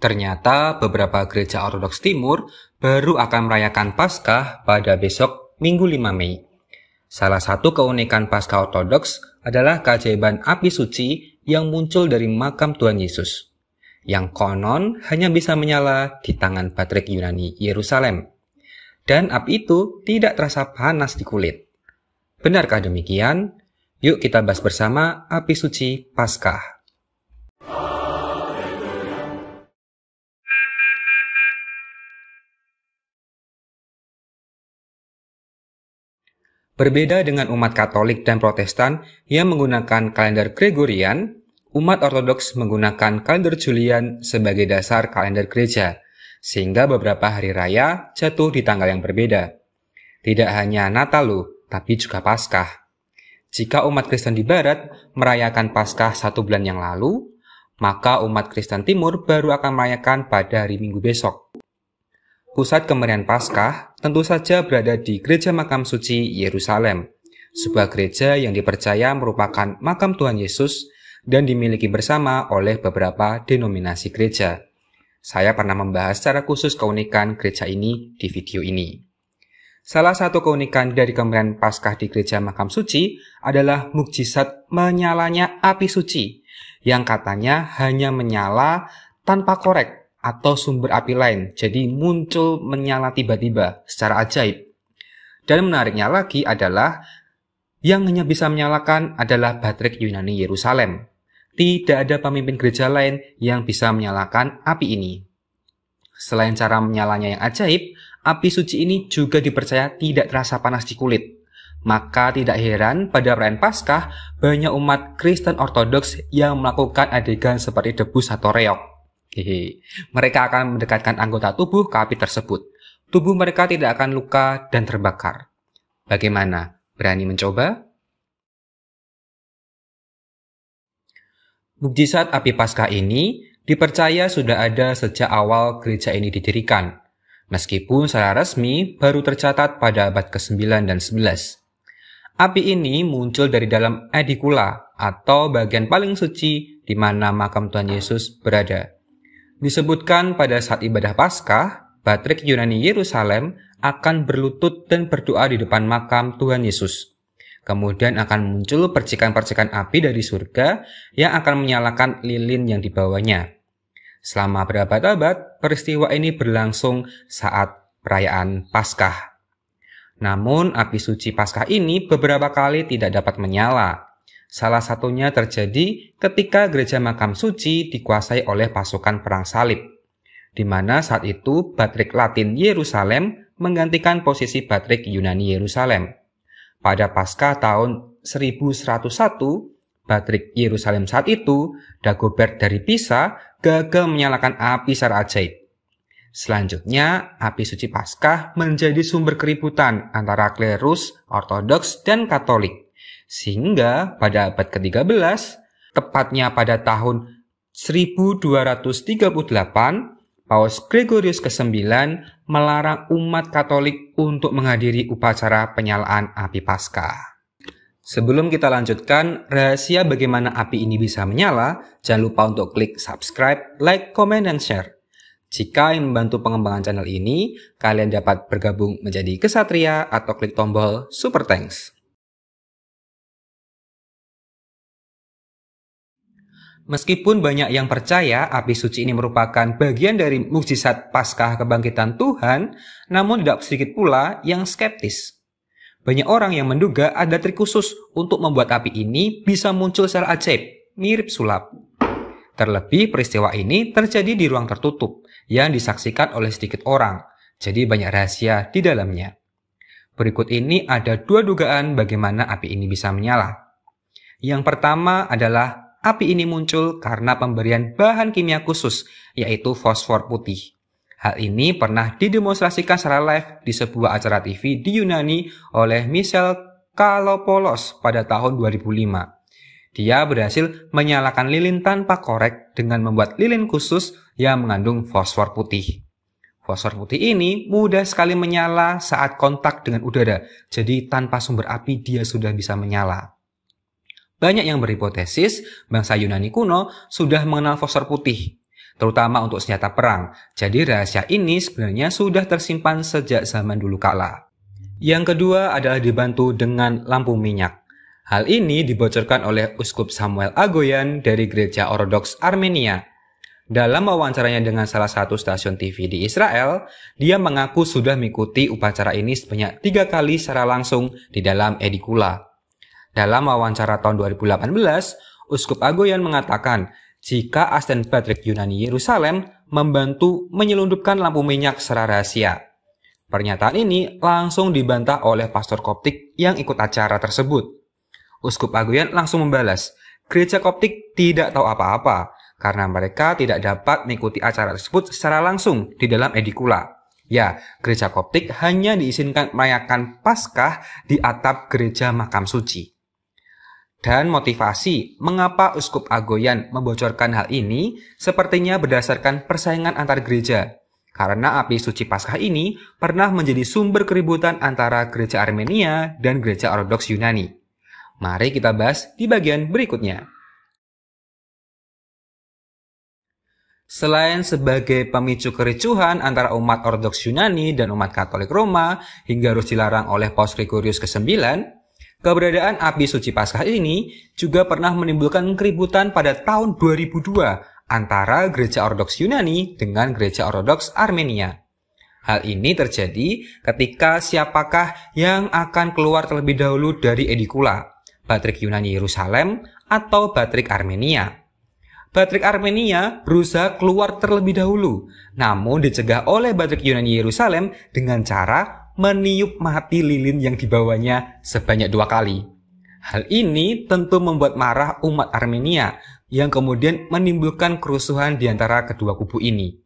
Ternyata beberapa gereja Ortodoks Timur baru akan merayakan Paskah pada besok Minggu 5 Mei. Salah satu keunikan Paskah Ortodoks adalah keajaiban api suci yang muncul dari makam Tuhan Yesus, yang konon hanya bisa menyala di tangan Patrik Yunani Yerusalem. Dan api itu tidak terasa panas di kulit. Benarkah demikian? Yuk kita bahas bersama api suci Paskah. Berbeda dengan umat Katolik dan Protestan yang menggunakan kalender Gregorian, umat Ortodoks menggunakan kalender Julian sebagai dasar kalender gereja, sehingga beberapa hari raya jatuh di tanggal yang berbeda. Tidak hanya Natalu, tapi juga Paskah. Jika umat Kristen di Barat merayakan Paskah satu bulan yang lalu, maka umat Kristen Timur baru akan merayakan pada hari Minggu besok pusat kemerian Paskah tentu saja berada di Gereja Makam Suci Yerusalem, sebuah gereja yang dipercaya merupakan makam Tuhan Yesus dan dimiliki bersama oleh beberapa denominasi gereja. Saya pernah membahas secara khusus keunikan gereja ini di video ini. Salah satu keunikan dari kemerian Paskah di Gereja Makam Suci adalah mukjizat menyalanya api suci yang katanya hanya menyala tanpa korek atau sumber api lain, jadi muncul menyala tiba-tiba secara ajaib. Dan menariknya lagi adalah yang hanya bisa menyalakan adalah Patrick Yunani Yerusalem. Tidak ada pemimpin gereja lain yang bisa menyalakan api ini. Selain cara menyalanya yang ajaib, api suci ini juga dipercaya tidak terasa panas di kulit. Maka tidak heran pada perayaan Paskah banyak umat Kristen Ortodoks yang melakukan adegan seperti debus atau reok. Hehe. Mereka akan mendekatkan anggota tubuh ke api tersebut. Tubuh mereka tidak akan luka dan terbakar. Bagaimana? Berani mencoba? Mukjizat api pasca ini dipercaya sudah ada sejak awal gereja ini didirikan, meskipun secara resmi baru tercatat pada abad ke-9 dan 11. Api ini muncul dari dalam edikula atau bagian paling suci di mana makam Tuhan Yesus berada. Disebutkan pada saat ibadah Paskah, Patrik Yunani Yerusalem akan berlutut dan berdoa di depan makam Tuhan Yesus. Kemudian akan muncul percikan-percikan api dari surga yang akan menyalakan lilin yang dibawanya. Selama berabad-abad, peristiwa ini berlangsung saat perayaan Paskah. Namun, api suci Paskah ini beberapa kali tidak dapat menyala Salah satunya terjadi ketika gereja makam suci dikuasai oleh pasukan perang salib, di mana saat itu Batrik Latin Yerusalem menggantikan posisi Batrik Yunani Yerusalem. Pada pasca tahun 1101, Batrik Yerusalem saat itu, Dagobert dari Pisa, gagal menyalakan api secara ajaib. Selanjutnya, api suci Paskah menjadi sumber keributan antara klerus, ortodoks, dan katolik sehingga pada abad ke-13, tepatnya pada tahun 1238, Paus Gregorius ke-9 melarang umat Katolik untuk menghadiri upacara penyalaan api Paskah. Sebelum kita lanjutkan rahasia bagaimana api ini bisa menyala, jangan lupa untuk klik subscribe, like, comment, dan share. Jika ingin membantu pengembangan channel ini, kalian dapat bergabung menjadi kesatria atau klik tombol super thanks. Meskipun banyak yang percaya api suci ini merupakan bagian dari mukjizat Paskah kebangkitan Tuhan, namun tidak sedikit pula yang skeptis. Banyak orang yang menduga ada trik khusus untuk membuat api ini bisa muncul secara ajaib, mirip sulap. Terlebih peristiwa ini terjadi di ruang tertutup yang disaksikan oleh sedikit orang, jadi banyak rahasia di dalamnya. Berikut ini ada dua dugaan bagaimana api ini bisa menyala. Yang pertama adalah api ini muncul karena pemberian bahan kimia khusus, yaitu fosfor putih. Hal ini pernah didemonstrasikan secara live di sebuah acara TV di Yunani oleh Michel Kalopolos pada tahun 2005. Dia berhasil menyalakan lilin tanpa korek dengan membuat lilin khusus yang mengandung fosfor putih. Fosfor putih ini mudah sekali menyala saat kontak dengan udara, jadi tanpa sumber api dia sudah bisa menyala. Banyak yang berhipotesis bangsa Yunani kuno sudah mengenal fosfor putih, terutama untuk senjata perang. Jadi rahasia ini sebenarnya sudah tersimpan sejak zaman dulu kala. Yang kedua adalah dibantu dengan lampu minyak. Hal ini dibocorkan oleh Uskup Samuel Agoyan dari Gereja Ortodoks Armenia. Dalam wawancaranya dengan salah satu stasiun TV di Israel, dia mengaku sudah mengikuti upacara ini sebanyak tiga kali secara langsung di dalam edikula. Dalam wawancara tahun 2018, Uskup Agoyan mengatakan jika Aston Patrick Yunani Yerusalem membantu menyelundupkan lampu minyak secara rahasia. Pernyataan ini langsung dibantah oleh pastor Koptik yang ikut acara tersebut. Uskup Agoyan langsung membalas, gereja Koptik tidak tahu apa-apa karena mereka tidak dapat mengikuti acara tersebut secara langsung di dalam edikula. Ya, gereja Koptik hanya diizinkan merayakan Paskah di atap gereja makam suci dan motivasi mengapa Uskup Agoyan membocorkan hal ini sepertinya berdasarkan persaingan antar gereja. Karena api suci Paskah ini pernah menjadi sumber keributan antara gereja Armenia dan gereja Ortodoks Yunani. Mari kita bahas di bagian berikutnya. Selain sebagai pemicu kericuhan antara umat Ortodoks Yunani dan umat Katolik Roma hingga harus dilarang oleh Paus Gregorius ke-9, Keberadaan api suci Paskah ini juga pernah menimbulkan keributan pada tahun 2002 antara gereja ortodoks Yunani dengan gereja ortodoks Armenia. Hal ini terjadi ketika siapakah yang akan keluar terlebih dahulu dari Edikula, Patrik Yunani Yerusalem atau Patrik Armenia. Patrik Armenia berusaha keluar terlebih dahulu, namun dicegah oleh Patrik Yunani Yerusalem dengan cara meniup mati lilin yang dibawanya sebanyak dua kali. Hal ini tentu membuat marah umat Armenia yang kemudian menimbulkan kerusuhan di antara kedua kubu ini.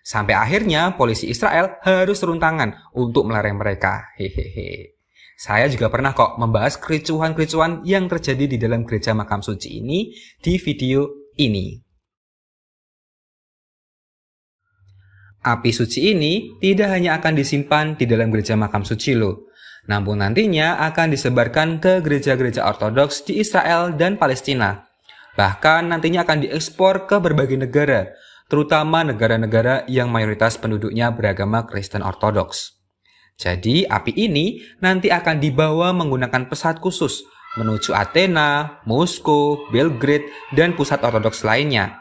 Sampai akhirnya polisi Israel harus turun tangan untuk melarang mereka. Hehehe. Saya juga pernah kok membahas kericuhan-kericuhan yang terjadi di dalam gereja makam suci ini di video ini. Api suci ini tidak hanya akan disimpan di dalam gereja makam suci lo, namun nantinya akan disebarkan ke gereja-gereja ortodoks di Israel dan Palestina. Bahkan nantinya akan diekspor ke berbagai negara, terutama negara-negara yang mayoritas penduduknya beragama Kristen Ortodoks. Jadi api ini nanti akan dibawa menggunakan pesawat khusus menuju Athena, Moskow, Belgrade, dan pusat ortodoks lainnya.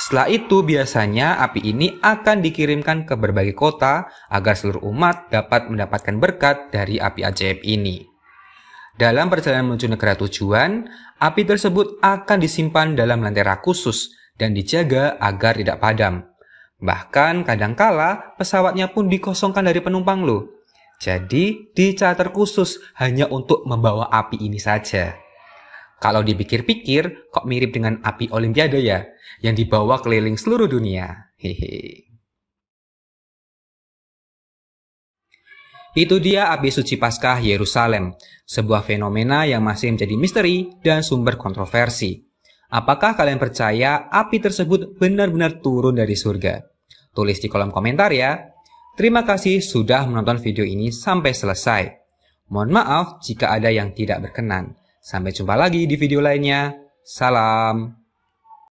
Setelah itu biasanya api ini akan dikirimkan ke berbagai kota agar seluruh umat dapat mendapatkan berkat dari api ajaib ini. Dalam perjalanan menuju negara tujuan, api tersebut akan disimpan dalam lentera khusus dan dijaga agar tidak padam. Bahkan kadangkala pesawatnya pun dikosongkan dari penumpang loh. Jadi di charter khusus hanya untuk membawa api ini saja. Kalau dipikir-pikir, kok mirip dengan api Olimpiade ya, yang dibawa keliling seluruh dunia. Hehe. Itu dia api suci Paskah Yerusalem, sebuah fenomena yang masih menjadi misteri dan sumber kontroversi. Apakah kalian percaya api tersebut benar-benar turun dari surga? Tulis di kolom komentar ya. Terima kasih sudah menonton video ini sampai selesai. Mohon maaf jika ada yang tidak berkenan. Sampai jumpa lagi di video lainnya. Salam.